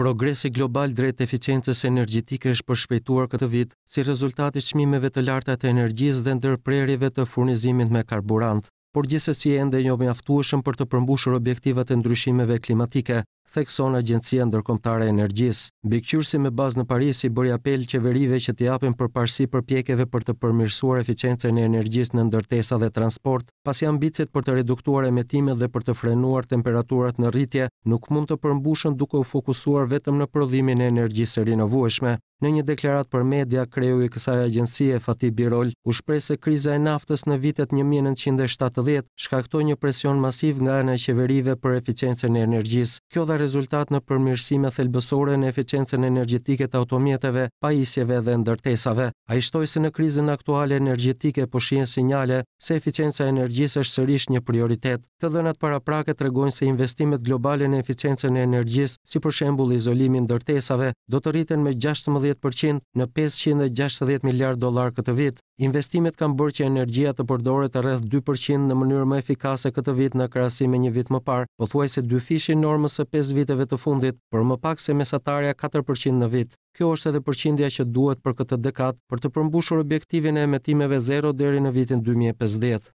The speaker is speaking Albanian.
Progresi global drejt eficiencës energjetike është përshpejtuar këtë vit si rezultat i çmimeve të larta të energjisë dhe ndërprerjeve të furnizimit me karburant, por gjithsesi ende jo mjaftueshëm për të përmbushur objektivat e ndryshimeve klimatike, thekson Agjencia Ndërkombëtare e Energjisë. Mbikëqyrësi me bazë në Paris i bëri apel qeverive që të japin përparësi për për të përmirësuar eficiencën e energjisë në ndërtesa dhe transport, pasi ambicet për të reduktuar emetimet dhe për të frenuar temperaturat në rritje nuk mund të përmbushen duke u fokusuar vetëm në prodhimin e energjisë rinovueshme. Në një deklaratë për media, kreu i kësaj agjencie Fatih Birol u shpreh se kriza e naftës në vitet 1970 shkaktoi një presion masiv nga ana e qeverive për eficiencën e energjisë, Kjo dha rezultat në përmirësime thelbësore në eficiencën energjetike të automjetëve, pajisjeve dhe ndërtesave. A ishtoj se në krizën aktuale energjetike po shien sinjale se eficienca energjisë është sërish një prioritet. Të dhënat para prake të regojnë se investimet globale në eficiencën energjisë, si për shembul e izolimin dërtesave, do të rriten me 16% në 560 miljard dolar këtë vit. Investimet kam bërë që energjia të përdore të rrëth 2% në mënyrë më efikase këtë vit në krasime një vit më parë, pëthuaj se dy fishin normës së 5 viteve të fundit, por më pak se mesatarja 4% në vit. Kjo është edhe përqindja që duhet për këtë dekat për të përmbushur objektivin e emetimeve 0 deri në vitin 2050.